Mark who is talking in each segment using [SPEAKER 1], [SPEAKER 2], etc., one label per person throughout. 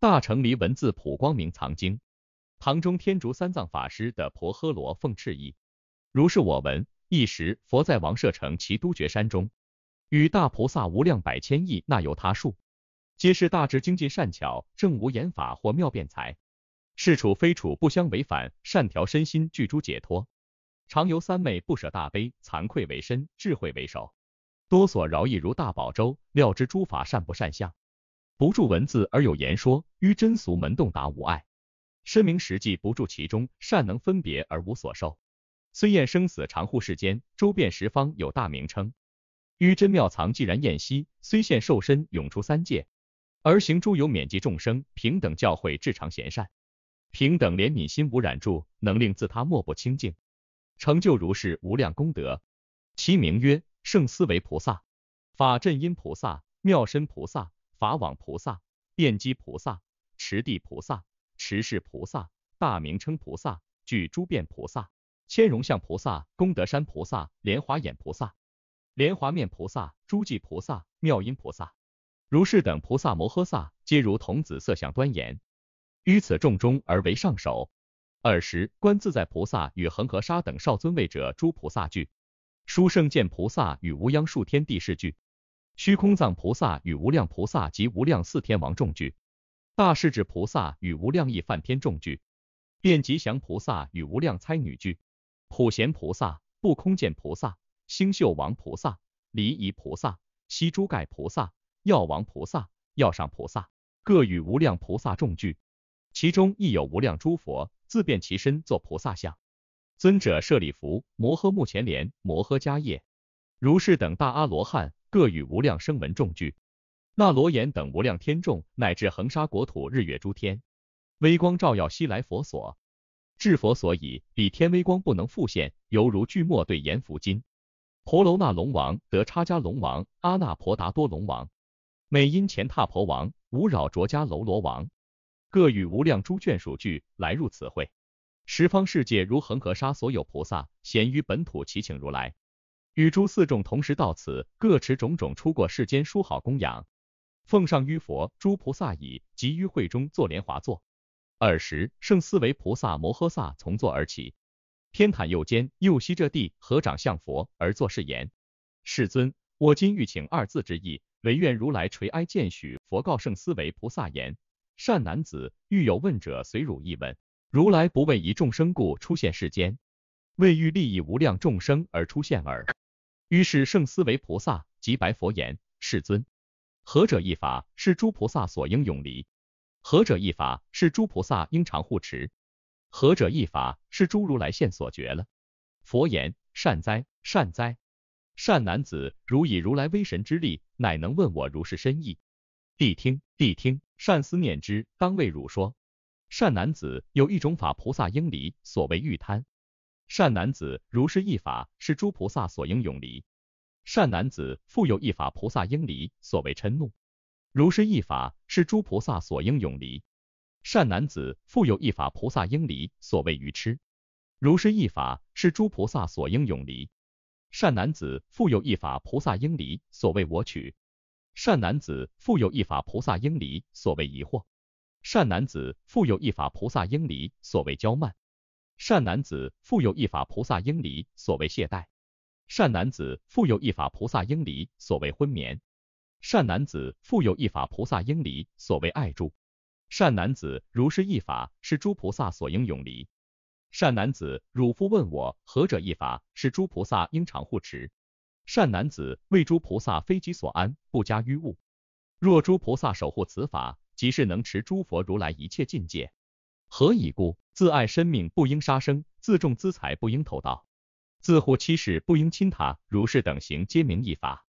[SPEAKER 1] 大乘离文字普光明藏经，唐中天竺三藏法师的婆诃罗奉敕译。如是我闻，一时佛在王舍城其都觉山中，与大菩萨无量百千亿那由他数，皆是大智精进善巧，正无言法或妙辩才，是处非处不相违反，善调身心具诸解脱，常由三昧不舍大悲，惭愧为身，智慧为首，多所饶益如大宝洲，料知诸法善不善相。不住文字而有言说，于真俗门洞达无碍，深明实际不住其中，善能分别而无所受。虽厌生死常护世间，周遍十方有大名称。于真妙藏既然厌息，虽现受身永出三界，而行诸有免及众生平等教诲至常贤善，平等怜悯心无染著，能令自他莫不清净，成就如是无量功德。其名曰圣思为菩萨，法正因菩萨，妙身菩萨。法网菩萨、辩机菩萨、持地菩萨、持世菩萨、大名称菩萨、具诸遍菩萨、千容相菩萨、功德山菩萨、莲华眼菩萨、莲华面菩萨、诸暨菩萨、妙音菩萨、如是等菩萨摩诃萨，皆如童子色相端严，于此众中而为上首。尔时，观自在菩萨与恒河沙等少尊位者诸菩萨聚，书圣见菩萨与无央数天地是聚。虚空藏菩萨与无量菩萨及无量四天王众聚，大势至菩萨与无量亿梵天众聚，遍吉祥菩萨与无量猜女聚，普贤菩萨、不空见菩萨、星宿王菩萨、离仪菩萨、悉诸盖菩萨、药王菩萨、药上菩萨，各与无量菩萨众聚，其中亦有无量诸佛自变其身作菩萨像。尊者舍利弗、摩诃目犍连、摩诃迦叶、如是等大阿罗汉。各与无量声闻众聚，那罗延等无量天众，乃至恒沙国土日月诸天，微光照耀西来佛所。至佛所以，比天微光不能复现，犹如巨墨对阎浮金。婆罗那龙王、德叉迦龙王、阿那婆达多龙王、美因前闼婆王、无扰卓迦楼罗王，各与无量诸眷属聚来入此会。十方世界如恒河沙所有菩萨，咸于本土祈请如来。与诸四众同时到此，各持种种出过世间书好供养，奉上于佛、诸菩萨已，及于会中坐莲华座。尔时，圣思维菩萨摩诃萨从坐而起，偏袒右肩，右膝着地，合掌向佛而作誓言：世尊，我今欲请二字之意，唯愿如来垂哀见许。佛告圣思维菩萨言：善男子，欲有问者，随汝一问。如来不为一众生故出现世间，为欲利益无量众生而出现耳。于是圣思维菩萨即白佛言：世尊，何者一法是诸菩萨所应永离？何者一法是诸菩萨应常护持？何者一法是诸如来现所觉了？佛言：善哉，善哉，善男子，汝以如来威神之力，乃能问我如是深意。谛听，谛听，善思念之，当为汝说。善男子，有一种法菩萨应离，所谓欲贪。善男子，如是一法是诸菩萨所应永离。善男子，复有一法菩萨应离，所谓嗔怒。如是一法是诸菩萨所应永离。善男子，复有一法菩萨应离，所谓愚痴。如是一法是诸菩萨所应永离。善男子，复有一法菩萨应离，所谓我取。善男子，复有一法菩萨应离，所谓疑惑。善男子，复有一法菩萨应离，所谓骄慢。善男子，复有一法菩萨应离，所谓懈怠；善男子，复有一法菩萨应离，所谓昏眠；善男子，复有一法菩萨应离，所谓爱住；善男子，如是一法，是诸菩萨所应永离。善男子，汝夫问我，何者一法，是诸菩萨应常护持？善男子，为诸菩萨非己所安，不加于物。若诸菩萨守护此法，即是能持诸佛如来一切境界。何以故？自爱生命，不应杀生；自重资财，不应偷盗；自护妻室，不应侵他。如是等行，皆名一法。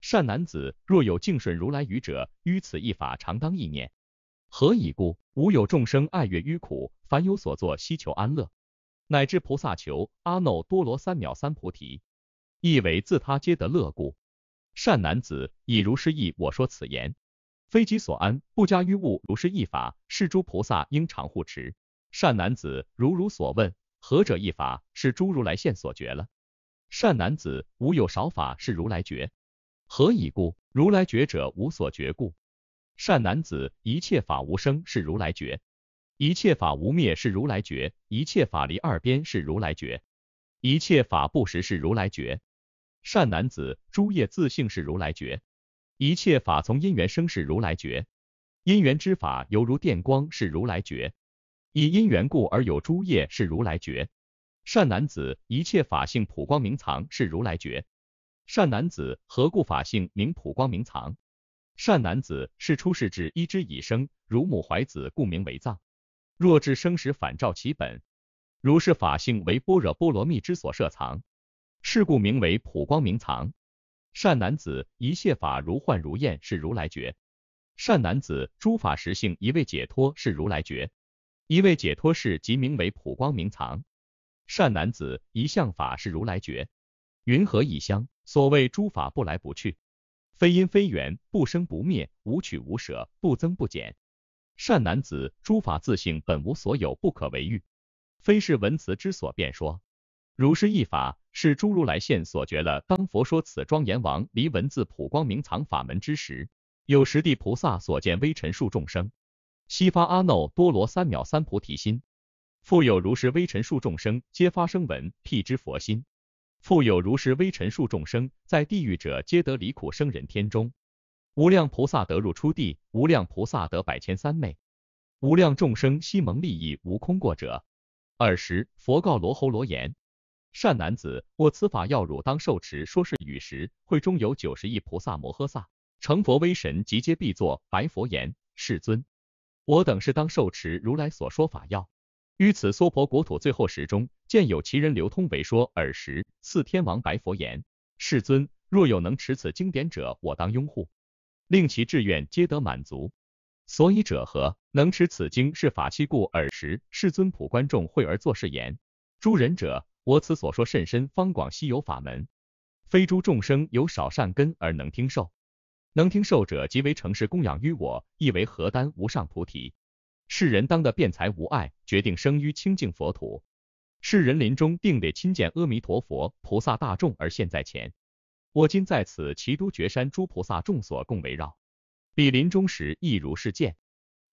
[SPEAKER 1] 善男子，若有净顺如来语者，于此一法常当意念。何以故？无有众生爱乐于苦，凡有所作，希求安乐，乃至菩萨求阿耨多罗三藐三菩提，亦为自他皆得乐故。善男子，以如是意我说此言。非己所安，不加于物。如是一法，是诸菩萨应常护持。善男子，如汝所问，何者一法？是诸如来现所觉了。善男子，无有少法是如来觉。何以故？如来觉者无所觉故。善男子，一切法无生是如来觉，一切法无灭是如来觉，一切法离二边是如来觉，一切法不实是如来觉。善男子，诸业自性是如来觉。一切法从因缘生，是如来觉。因缘之法犹如电光，是如来觉。以因缘故而有诸业，是如来觉。善男子，一切法性普光明藏，是如来觉。善男子，何故法性名普光明藏？善男子，是出世至一之以生，如母怀子，故名为藏。若至生时反照其本，如是法性为般若波罗蜜之所摄藏，是故名为普光明藏。善男子，一切法如幻如焰，是如来觉。善男子，诸法实性一味解脱，是如来觉。一味解脱是即名为普光明藏。善男子，一向法是如来觉。云何以相？所谓诸法不来不去，非因非缘，不生不灭，无取无舍，不增不减。善男子，诸法自性本无所有，不可为喻，非是文辞之所便说。如是意法。是诸如来现所觉了。当佛说此庄严王离文字普光明藏法门之时，有十地菩萨所见微尘数众生，悉发阿耨多罗三藐三菩提心；复有如是微尘数众生，皆发生闻辟之佛心；复有如是微尘数众生，在地狱者皆得离苦生人天中。无量菩萨得入出地，无量菩萨得百千三昧，无量众生悉蒙利益，无空过者。尔时，佛告罗喉罗言。善男子，我此法要汝当受持，说是与时，会中有九十亿菩萨摩诃萨，成佛威神，即皆必作白佛言：世尊，我等是当受持如来所说法要。于此娑婆国土最后时中，见有其人流通为说耳时，四天王白佛言：世尊，若有能持此经典者，我当拥护，令其志愿皆得满足。所以者何？能持此经是法器故。尔时世尊普观众会而作是言：诸人者。我此所说甚深方广稀有法门，非诸众生有少善根而能听受。能听受者，即为诚实供养于我，亦为何丹无上菩提。世人当得辩才无碍，决定生于清净佛土。世人临终定得亲见阿弥陀佛、菩萨大众而现，在前。我今在此齐都觉山，诸菩萨众所共围绕，彼临终时亦如是见。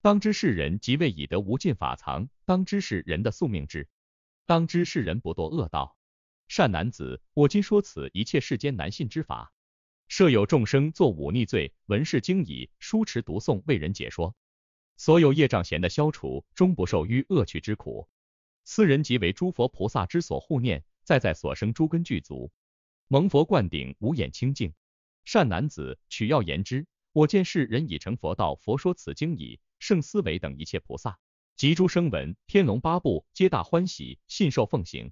[SPEAKER 1] 当知世人即为以得无尽法藏。当知是人的宿命之。当知世人不堕恶道，善男子，我今说此一切世间难信之法，设有众生作忤逆罪，闻是经已，书持读诵，为人解说，所有业障贤的消除，终不受于恶趣之苦。斯人即为诸佛菩萨之所护念，在在所生诸根具足，蒙佛灌顶，五眼清净。善男子，取要言之，我见世人已成佛道，佛说此经已，胜思维等一切菩萨。集诸声闻，天龙八部，皆大欢喜，信受奉行。